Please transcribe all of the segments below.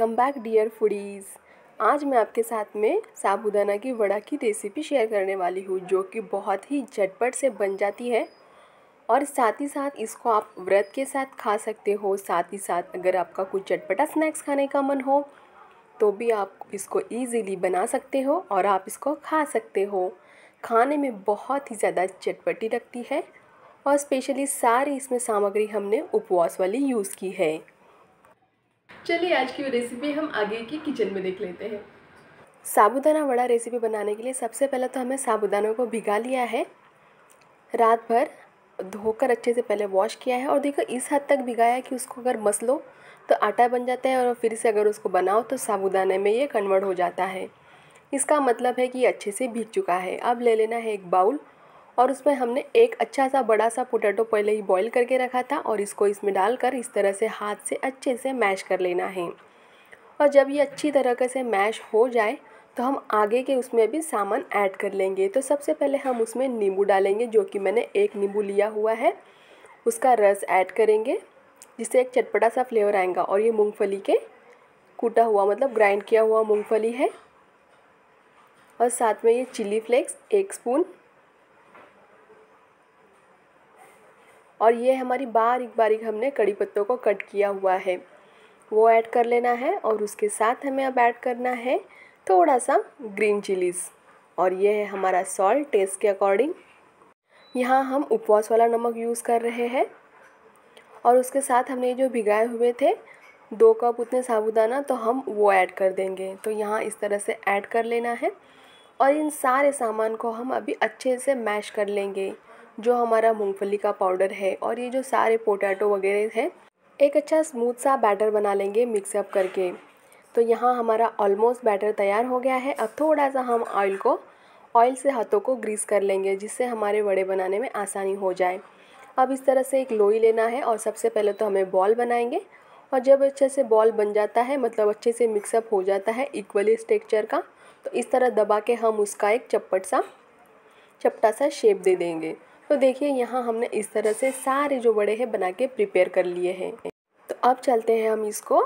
welcome back dear foodies आज मैं आपके साथ में साबुदाना की वड़ा की रेसिपी शेयर करने वाली हूँ जो कि बहुत ही झटपट से बन जाती है और साथ ही साथ इसको आप व्रत के साथ खा सकते हो साथ ही साथ अगर आपका कुछ चटपटा स्नैक्स खाने का मन हो तो भी आप इसको ईजीली बना सकते हो और आप इसको खा सकते हो खाने में बहुत ही ज़्यादा चटपटी लगती है और स्पेशली सारी इसमें सामग्री हमने उपवास वाली यूज़ की है चलिए आज की रेसिपी हम आगे की किचन में देख लेते हैं साबुदाना वड़ा रेसिपी बनाने के लिए सबसे पहले तो हमें साबुदानों को भिगा लिया है रात भर धोकर अच्छे से पहले वॉश किया है और देखो इस हद तक भिगाया कि उसको अगर मस लो तो आटा बन जाता है और फिर से अगर उसको बनाओ तो साबुदाने में ये कन्वर्ट हो जाता है इसका मतलब है कि अच्छे से भीग चुका है अब ले लेना है एक बाउल और उसमें हमने एक अच्छा सा बड़ा सा पोटैटो पहले ही बॉईल करके रखा था और इसको इसमें डालकर इस तरह से हाथ से अच्छे से मैश कर लेना है और जब ये अच्छी तरह से मैश हो जाए तो हम आगे के उसमें भी सामान ऐड कर लेंगे तो सबसे पहले हम उसमें नींबू डालेंगे जो कि मैंने एक नींबू लिया हुआ है उसका रस ऐड करेंगे जिससे एक चटपटा सा फ्लेवर आएगा और ये मूँगफली के कूटा हुआ मतलब ग्राइंड किया हुआ मूँगफली है और साथ में ये चिली फ्लेक्स एक स्पून और ये हमारी बारीक बारीक हमने कड़ी पत्तों को कट किया हुआ है वो ऐड कर लेना है और उसके साथ हमें अब ऐड करना है थोड़ा सा ग्रीन चिलीज़ और ये है हमारा सॉल्ट टेस्ट के अकॉर्डिंग यहाँ हम उपवास वाला नमक यूज़ कर रहे हैं और उसके साथ हमने जो भिगाए हुए थे दो कप उतने साबुदाना तो हम वो ऐड कर देंगे तो यहाँ इस तरह से ऐड कर लेना है और इन सारे सामान को हम अभी अच्छे से मैश कर लेंगे जो हमारा मूंगफली का पाउडर है और ये जो सारे पोटैटो वगैरह हैं एक अच्छा स्मूथ सा बैटर बना लेंगे मिक्सअप करके तो यहाँ हमारा ऑलमोस्ट बैटर तैयार हो गया है अब थोड़ा सा हम ऑयल को ऑयल से हाथों को ग्रीस कर लेंगे जिससे हमारे वड़े बनाने में आसानी हो जाए अब इस तरह से एक लोई लेना है और सबसे पहले तो हमें बॉल बनाएंगे और जब अच्छे से बॉल बन जाता है मतलब अच्छे से मिक्सअप हो जाता है इक्वली इस का तो इस तरह दबा के हम उसका एक चप्पट सा चपटा सा शेप दे देंगे तो देखिए यहाँ हमने इस तरह से सारे जो बड़े हैं बना के प्रिपेयर कर लिए हैं तो अब चलते हैं हम इसको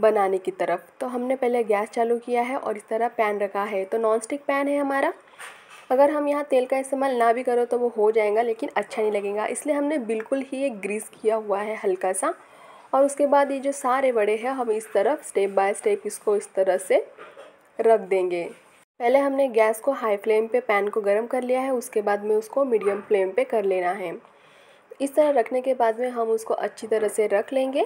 बनाने की तरफ तो हमने पहले गैस चालू किया है और इस तरह पैन रखा है तो नॉन स्टिक पैन है हमारा अगर हम यहाँ तेल का इस्तेमाल ना भी करो तो वो हो जाएगा लेकिन अच्छा नहीं लगेगा इसलिए हमने बिल्कुल ही ये ग्रीस किया हुआ है हल्का सा और उसके बाद ये जो सारे बड़े हैं हम इस तरफ स्टेप बाय स्टेप इसको इस तरह से रख देंगे पहले हमने गैस को हाई फ्लेम पे पैन को गर्म कर लिया है उसके बाद में उसको मीडियम फ्लेम पे कर लेना है इस तरह रखने के बाद में हम उसको अच्छी तरह से रख लेंगे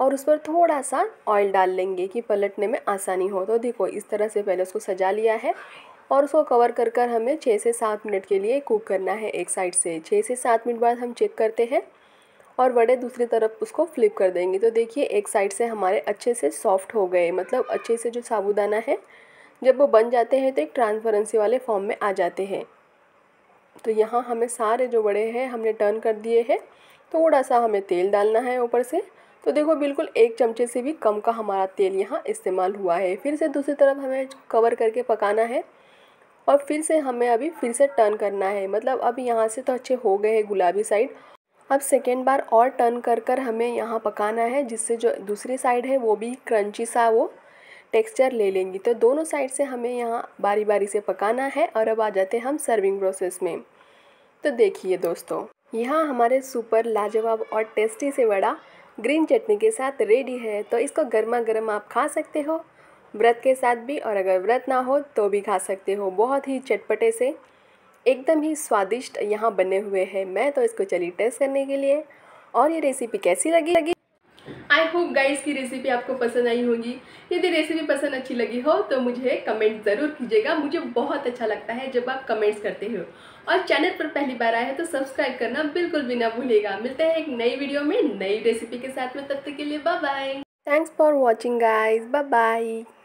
और उस पर थोड़ा सा ऑयल डाल लेंगे कि पलटने में आसानी हो तो देखो इस तरह से पहले उसको सजा लिया है और उसको कवर कर कर हमें छः से सात मिनट के लिए कुक करना है एक साइड से छः से सात मिनट बाद हम चेक करते हैं और बड़े दूसरी तरफ उसको फ्लिप कर देंगे तो देखिए एक साइड से हमारे अच्छे से सॉफ्ट हो गए मतलब अच्छे से जो साबुदाना है जब वो बन जाते हैं तो एक ट्रांसपेरेंसी वाले फॉर्म में आ जाते हैं तो यहाँ हमें सारे जो बड़े हैं हमने टर्न कर दिए हैं थोड़ा सा हमें तेल डालना है ऊपर से तो देखो बिल्कुल एक चमचे से भी कम का हमारा तेल यहाँ इस्तेमाल हुआ है फिर से दूसरी तरफ हमें कवर करके पकाना है और फिर से हमें अभी फिर से टर्न करना है मतलब अब यहाँ से तो अच्छे हो गए हैं गुलाबी साइड अब सेकेंड बार और टर्न कर कर हमें यहाँ पकाना है जिससे जो दूसरी साइड है वो भी क्रंची सा वो टेक्सचर ले लेंगी तो दोनों साइड से हमें यहाँ बारी बारी से पकाना है और अब आ जाते हैं हम सर्विंग प्रोसेस में तो देखिए दोस्तों यहाँ हमारे सुपर लाजवाब और टेस्टी से बड़ा ग्रीन चटनी के साथ रेडी है तो इसको गर्मा गर्म आप खा सकते हो व्रत के साथ भी और अगर व्रत ना हो तो भी खा सकते हो बहुत ही चटपटे से एकदम ही स्वादिष्ट यहाँ बने हुए हैं मैं तो इसको चली टेस्ट करने के लिए और ये रेसिपी कैसी लगी लगी आई होप गाइस की रेसिपी आपको पसंद आई होगी यदि रेसिपी पसंद अच्छी लगी हो तो मुझे कमेंट ज़रूर कीजिएगा मुझे बहुत अच्छा लगता है जब आप कमेंट्स करते हो और चैनल पर पहली बार आए हैं तो सब्सक्राइब करना बिल्कुल भी ना भूलेगा मिलते हैं एक नई वीडियो में नई रेसिपी के साथ में तब तक के लिए bye bye thanks for watching guys bye bye